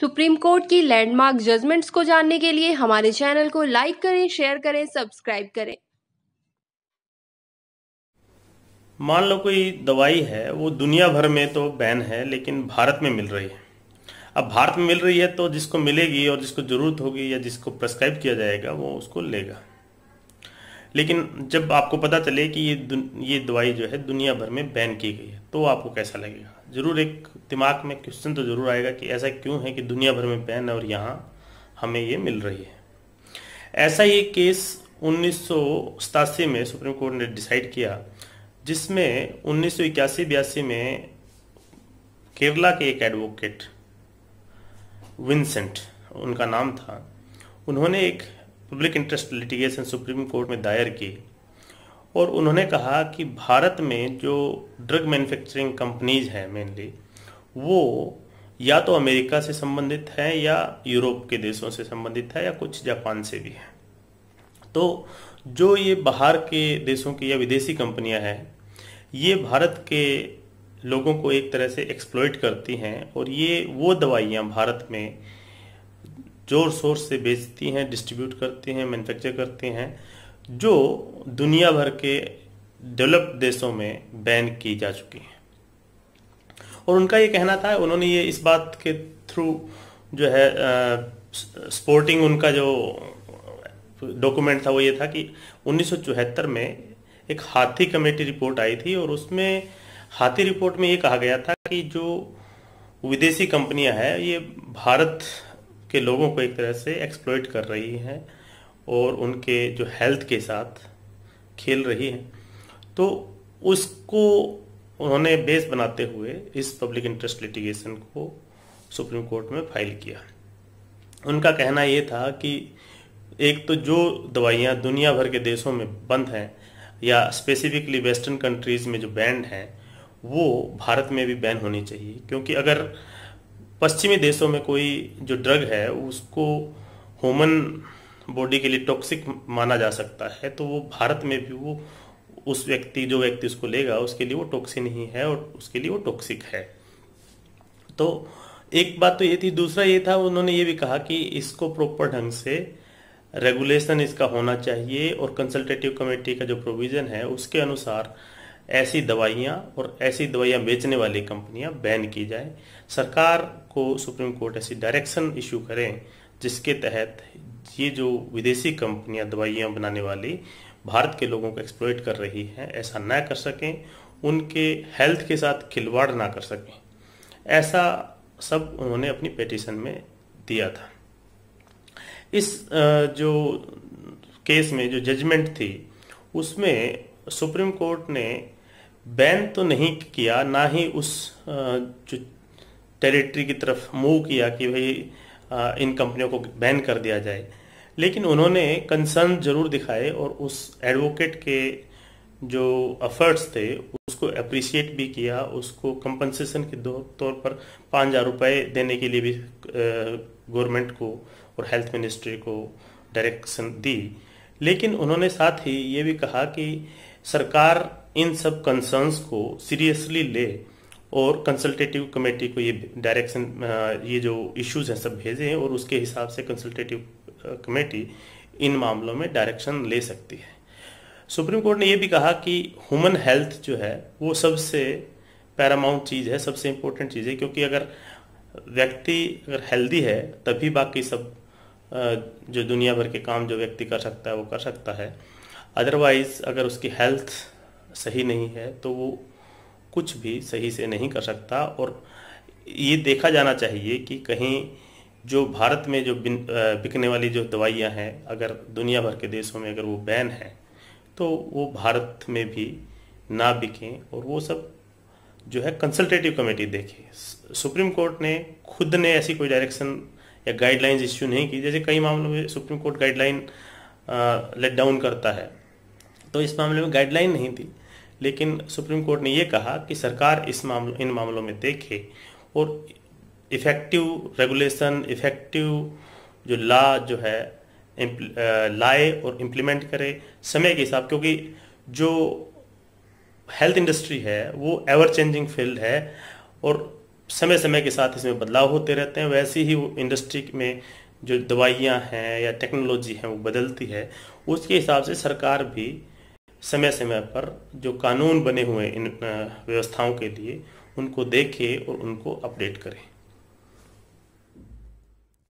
supreme court की landmark judgments को जानने के लिए हमारे चैनल को लाइक करें शेयर करें सब्सक्राइब करें मान लो कोई दवाई है वो दुनिया भर में तो बैन है लेकिन भारत में मिल रही है अब भारत में मिल रही है तो जिसको मिलेगी और जिसको ज़रूरत होगी या जिसको प्रेस्क्राइब किया जाएगा वो उसको लेगा लेकिन जब आपको पता चले कि ये ये दवाई जो है दुनिया भर में बैन की गई है तो आपको कैसा लगेगा ज़रूर एक दिमाग में क्वेश्चन तो ज़रूर आएगा कि ऐसा क्यों है कि दुनिया भर में पेन और यहाँ हमें ये मिल रही है ऐसा ही केस उन्नीस में सुप्रीम कोर्ट ने डिसाइड किया जिसमें उन्नीस सौ में केरला के एक एडवोकेट विंसेंट उनका नाम था उन्होंने एक public interest litigation supreme court में दायर की और उन्होंने कहा कि भारत में जो ड्रग मैन्युफैक्चरिंग कंपनीज हैं मेनली वो या तो अमेरिका से संबंधित हैं या यूरोप के देशों से संबंधित है या कुछ जापान से भी हैं तो जो ये बाहर के देशों की या विदेशी कंपनियां हैं ये भारत के लोगों को एक तरह से एक्सप्लोइट करती हैं और ये वो दवाइयाँ भारत में जोर शोर से बेचती हैं डिस्ट्रीब्यूट करती हैं मैन्युफैक्चर करती हैं जो दुनिया भर के डेवलप्ड देशों में बैन की जा चुकी हैं और उनका ये कहना था उन्होंने ये इस बात के थ्रू जो है आ, स्पोर्टिंग उनका जो डॉक्यूमेंट था वो ये था कि उन्नीस में एक हाथी कमेटी रिपोर्ट आई थी और उसमें हाथी रिपोर्ट में ये कहा गया था कि जो विदेशी कंपनियां हैं ये भारत के लोगों को एक तरह से एक्सप्लोइट कर रही हैं और उनके जो हेल्थ के साथ खेल रही है तो उसको उन्होंने बेस बनाते हुए इस पब्लिक इंटरेस्ट लिटिगेशन को सुप्रीम कोर्ट में फाइल किया उनका कहना ये था कि एक तो जो दवाइयाँ दुनिया भर के देशों में बंद हैं या स्पेसिफिकली वेस्टर्न कंट्रीज़ में जो बैंड हैं वो भारत में भी बैन होनी चाहिए क्योंकि अगर पश्चिमी देशों में कोई जो ड्रग है उसको ह्यूमन बॉडी के लिए टॉक्सिक माना जा सकता है तो वो भारत में भी वो उस व्यक्ति जो व्यक्ति उसको लेगा उसके लिए वो टॉक्सिन ही है और उसके लिए वो टॉक्सिक है तो एक बात तो ये थी दूसरा ये था उन्होंने ये भी कहा कि इसको प्रॉपर ढंग से रेगुलेशन इसका होना चाहिए और कंसल्टेटिव कमेटी का जो प्रोविज़न है उसके अनुसार ऐसी दवाइयां और ऐसी दवाइयां बेचने वाली कंपनियां बैन की जाए सरकार को सुप्रीम कोर्ट ऐसी डायरेक्शन इशू करें जिसके तहत ये जो विदेशी कंपनियां दवाइयां बनाने वाली भारत के लोगों को एक्सप्लोइट कर रही हैं ऐसा ना कर सकें उनके हेल्थ के साथ खिलवाड़ ना कर सकें ऐसा सब उन्होंने अपनी पेटिशन में दिया था इस जो केस में जो जजमेंट थी उसमें सुप्रीम कोर्ट ने बैन तो नहीं किया ना ही उस जो टेरिटरी की तरफ मूव किया कि भाई इन कंपनियों को बैन कर दिया जाए लेकिन उन्होंने कंसर्न जरूर दिखाए और उस एडवोकेट के जो एफर्ट्स थे उसको अप्रिशिएट भी किया उसको कंपनसेशन के तौर पर पाँच हज़ार रुपये देने के लिए भी गवर्नमेंट को और हेल्थ मिनिस्ट्री को डायरेक्शन दी लेकिन उन्होंने साथ ही ये भी कहा कि सरकार इन सब कंसर्न्स को सीरियसली ले और कंसल्टेटिव कमेटी को ये डायरेक्शन ये जो इश्यूज हैं सब भेजे हैं और उसके हिसाब से कंसल्टेटिव कमेटी इन मामलों में डायरेक्शन ले सकती है सुप्रीम कोर्ट ने यह भी कहा कि ह्यूमन हेल्थ जो है वो सबसे पैरामाउंट चीज़ है सबसे इम्पोर्टेंट चीज़ है क्योंकि अगर व्यक्ति अगर हेल्दी है तभी बाकी सब जो दुनिया भर के काम जो व्यक्ति कर सकता है वो कर सकता है अदरवाइज़ अगर उसकी हेल्थ सही नहीं है तो वो कुछ भी सही से नहीं कर सकता और ये देखा जाना चाहिए कि कहीं जो भारत में जो बिकने वाली जो दवाइयां हैं अगर दुनिया भर के देशों में अगर वो बैन है तो वो भारत में भी ना बिकें और वो सब जो है कंसल्टेटिव कमेटी देखे सुप्रीम कोर्ट ने खुद ने ऐसी कोई डायरेक्शन या गाइडलाइंस इश्यू नहीं की जैसे कई मामलों में supreme court guideline lay down करता है तो इस मामले में गाइडलाइन नहीं थी लेकिन सुप्रीम कोर्ट ने यह कहा कि सरकार इस मामलों इन मामलों में देखे और इफ़ेक्टिव रेगुलेशन इफ़ेक्टिव जो ला जो है लाए और इम्प्लीमेंट करे समय के हिसाब क्योंकि जो हेल्थ इंडस्ट्री है वो एवर चेंजिंग फील्ड है और समय समय के साथ इसमें बदलाव होते रहते हैं वैसे ही इंडस्ट्री में जो दवाइयाँ हैं या टेक्नोलॉजी हैं वो बदलती है उसके हिसाब से सरकार भी समय समय पर जो कानून बने हुए इन व्यवस्थाओं के लिए उनको देखें और उनको अपडेट करें